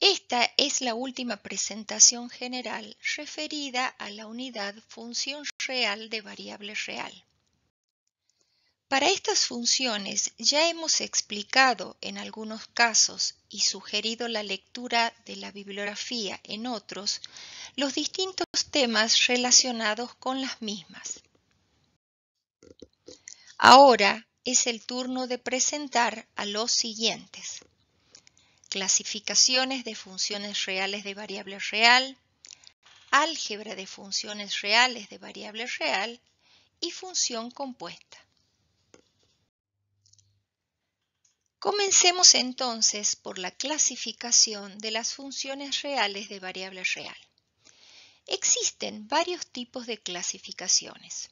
Esta es la última presentación general referida a la unidad función real de variable real. Para estas funciones ya hemos explicado en algunos casos y sugerido la lectura de la bibliografía en otros los distintos temas relacionados con las mismas. Ahora es el turno de presentar a los siguientes clasificaciones de funciones reales de variable real, álgebra de funciones reales de variable real y función compuesta. Comencemos entonces por la clasificación de las funciones reales de variable real. Existen varios tipos de clasificaciones.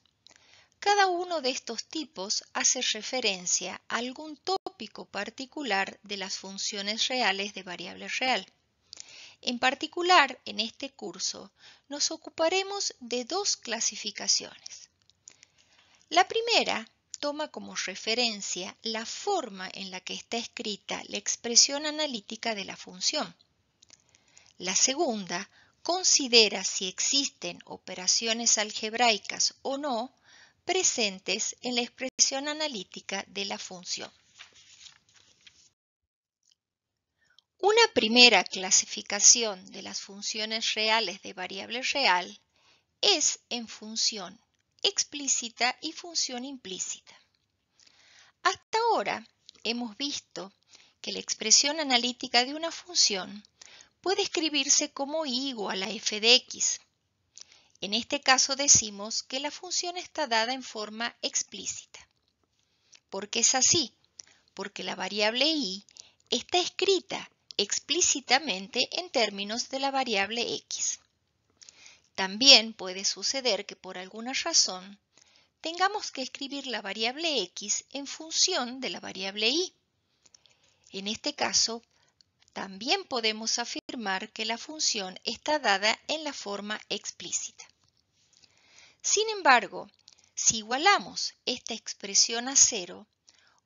Cada uno de estos tipos hace referencia a algún tópico particular de las funciones reales de variable real. En particular, en este curso, nos ocuparemos de dos clasificaciones. La primera toma como referencia la forma en la que está escrita la expresión analítica de la función. La segunda considera si existen operaciones algebraicas o no presentes en la expresión analítica de la función. Una primera clasificación de las funciones reales de variable real es en función explícita y función implícita. Hasta ahora hemos visto que la expresión analítica de una función puede escribirse como y igual a f de x. En este caso decimos que la función está dada en forma explícita. ¿Por qué es así? Porque la variable y está escrita explícitamente en términos de la variable x. También puede suceder que por alguna razón tengamos que escribir la variable x en función de la variable y. En este caso, también podemos afirmar que la función está dada en la forma explícita. Sin embargo, si igualamos esta expresión a cero,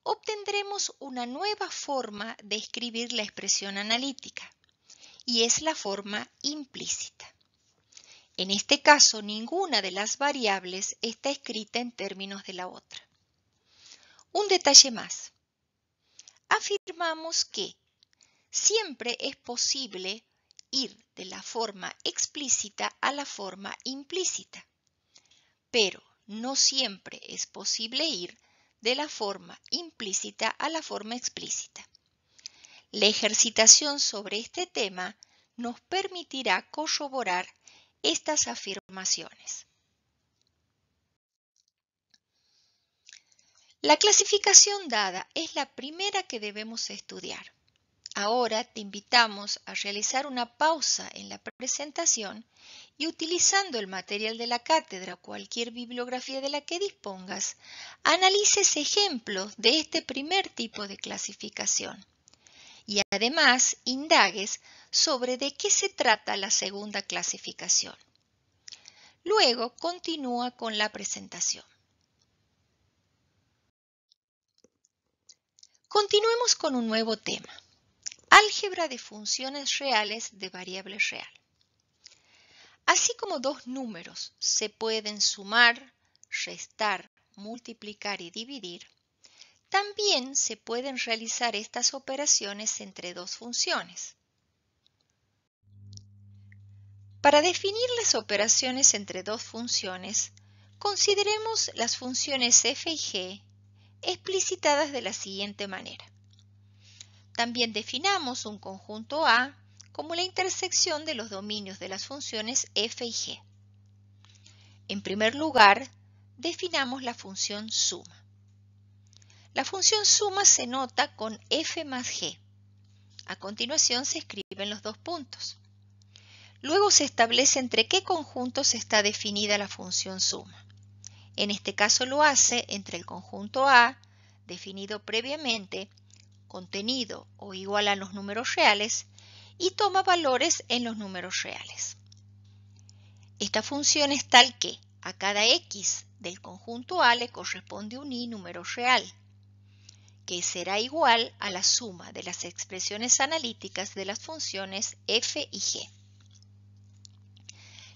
obtendremos una nueva forma de escribir la expresión analítica, y es la forma implícita. En este caso, ninguna de las variables está escrita en términos de la otra. Un detalle más. Afirmamos que siempre es posible ir de la forma explícita a la forma implícita, pero no siempre es posible ir de la forma implícita a la forma explícita. La ejercitación sobre este tema nos permitirá corroborar estas afirmaciones. La clasificación dada es la primera que debemos estudiar. Ahora te invitamos a realizar una pausa en la presentación y utilizando el material de la cátedra o cualquier bibliografía de la que dispongas, analices ejemplos de este primer tipo de clasificación. Y además indagues sobre de qué se trata la segunda clasificación. Luego continúa con la presentación. Continuemos con un nuevo tema. Álgebra de funciones reales de variable real. Así como dos números se pueden sumar, restar, multiplicar y dividir, también se pueden realizar estas operaciones entre dos funciones. Para definir las operaciones entre dos funciones, consideremos las funciones f y g explicitadas de la siguiente manera. También definamos un conjunto A como la intersección de los dominios de las funciones f y g. En primer lugar, definamos la función suma. La función suma se nota con f más g. A continuación se escriben los dos puntos. Luego se establece entre qué conjuntos está definida la función suma. En este caso lo hace entre el conjunto A, definido previamente, contenido o igual a los números reales y toma valores en los números reales. Esta función es tal que a cada x del conjunto A le corresponde un Y número real, que será igual a la suma de las expresiones analíticas de las funciones f y g.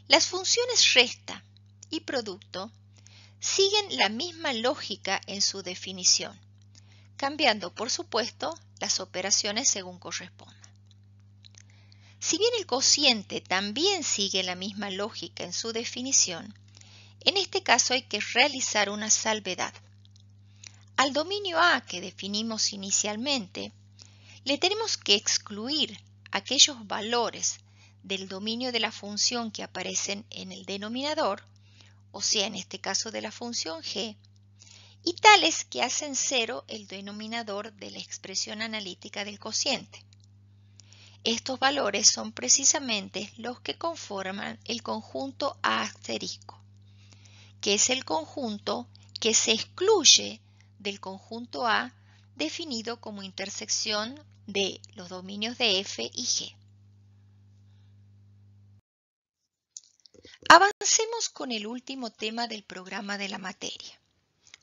Las funciones resta y producto siguen la misma lógica en su definición cambiando, por supuesto, las operaciones según corresponda. Si bien el cociente también sigue la misma lógica en su definición, en este caso hay que realizar una salvedad. Al dominio A que definimos inicialmente, le tenemos que excluir aquellos valores del dominio de la función que aparecen en el denominador, o sea, en este caso de la función g, y tales que hacen cero el denominador de la expresión analítica del cociente. Estos valores son precisamente los que conforman el conjunto A asterisco, que es el conjunto que se excluye del conjunto A definido como intersección de los dominios de F y G. Avancemos con el último tema del programa de la materia.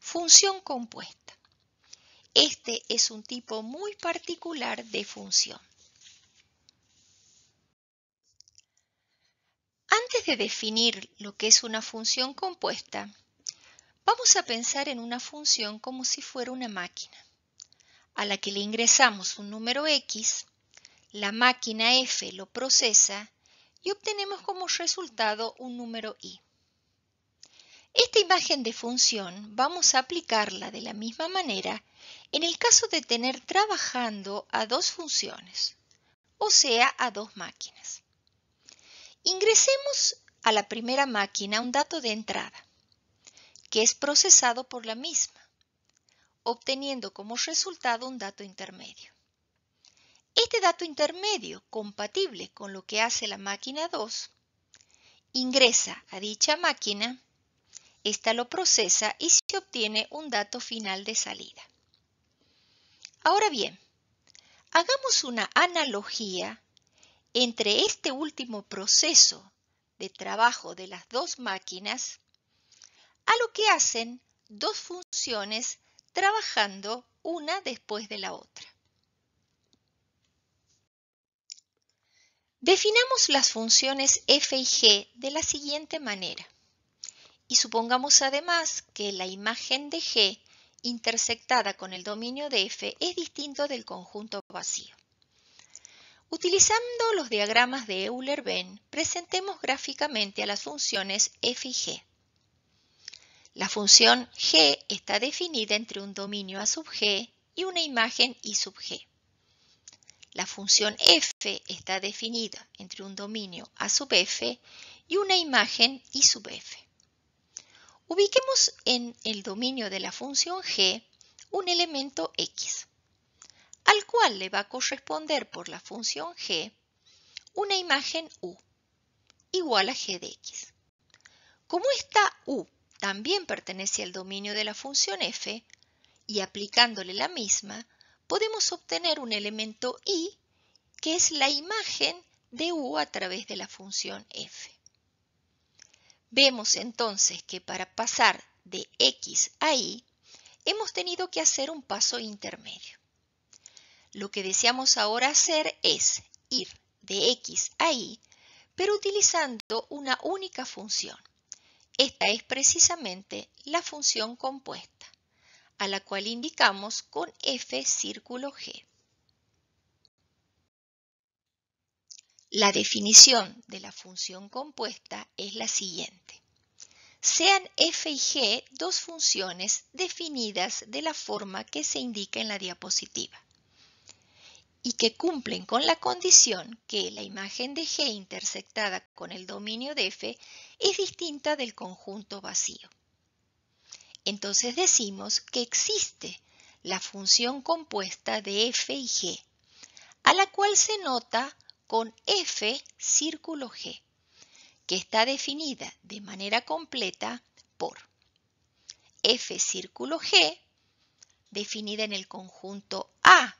Función compuesta. Este es un tipo muy particular de función. Antes de definir lo que es una función compuesta, vamos a pensar en una función como si fuera una máquina, a la que le ingresamos un número x, la máquina f lo procesa y obtenemos como resultado un número y. Esta imagen de función vamos a aplicarla de la misma manera en el caso de tener trabajando a dos funciones, o sea, a dos máquinas. Ingresemos a la primera máquina un dato de entrada, que es procesado por la misma, obteniendo como resultado un dato intermedio. Este dato intermedio, compatible con lo que hace la máquina 2, ingresa a dicha máquina esta lo procesa y se obtiene un dato final de salida. Ahora bien, hagamos una analogía entre este último proceso de trabajo de las dos máquinas a lo que hacen dos funciones trabajando una después de la otra. Definamos las funciones f y g de la siguiente manera. Y supongamos además que la imagen de G intersectada con el dominio de F es distinto del conjunto vacío. Utilizando los diagramas de Euler-Benn, presentemos gráficamente a las funciones f y g. La función g está definida entre un dominio a sub g y una imagen i sub g. La función f está definida entre un dominio a sub f y una imagen i sub f. Ubiquemos en el dominio de la función g un elemento x, al cual le va a corresponder por la función g una imagen u igual a g de x. Como esta u también pertenece al dominio de la función f, y aplicándole la misma, podemos obtener un elemento y que es la imagen de u a través de la función f. Vemos entonces que para pasar de X a Y, hemos tenido que hacer un paso intermedio. Lo que deseamos ahora hacer es ir de X a Y, pero utilizando una única función. Esta es precisamente la función compuesta, a la cual indicamos con f círculo g. La definición de la función compuesta es la siguiente. Sean f y g dos funciones definidas de la forma que se indica en la diapositiva y que cumplen con la condición que la imagen de g intersectada con el dominio de f es distinta del conjunto vacío. Entonces decimos que existe la función compuesta de f y g, a la cual se nota con F círculo G, que está definida de manera completa por F círculo G, definida en el conjunto A,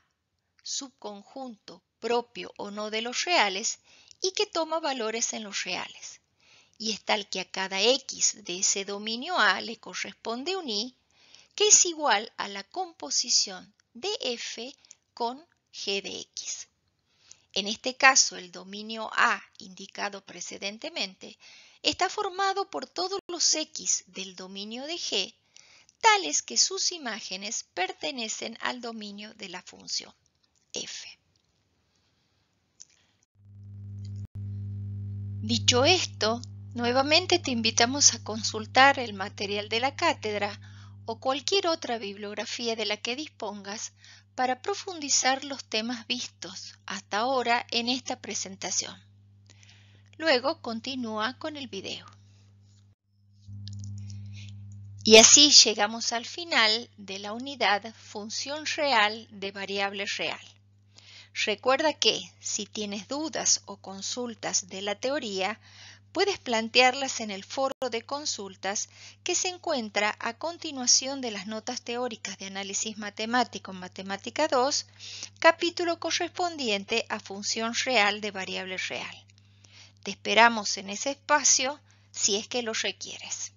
subconjunto propio o no de los reales, y que toma valores en los reales. Y es tal que a cada x de ese dominio A le corresponde un y, que es igual a la composición de f con g de x. En este caso, el dominio A, indicado precedentemente, está formado por todos los X del dominio de G, tales que sus imágenes pertenecen al dominio de la función F. Dicho esto, nuevamente te invitamos a consultar el material de la cátedra o cualquier otra bibliografía de la que dispongas para profundizar los temas vistos hasta ahora en esta presentación. Luego continúa con el video. Y así llegamos al final de la unidad función real de variable real. Recuerda que si tienes dudas o consultas de la teoría, puedes plantearlas en el foro de consultas que se encuentra a continuación de las notas teóricas de análisis matemático en Matemática 2, capítulo correspondiente a función real de variable real. Te esperamos en ese espacio si es que lo requieres.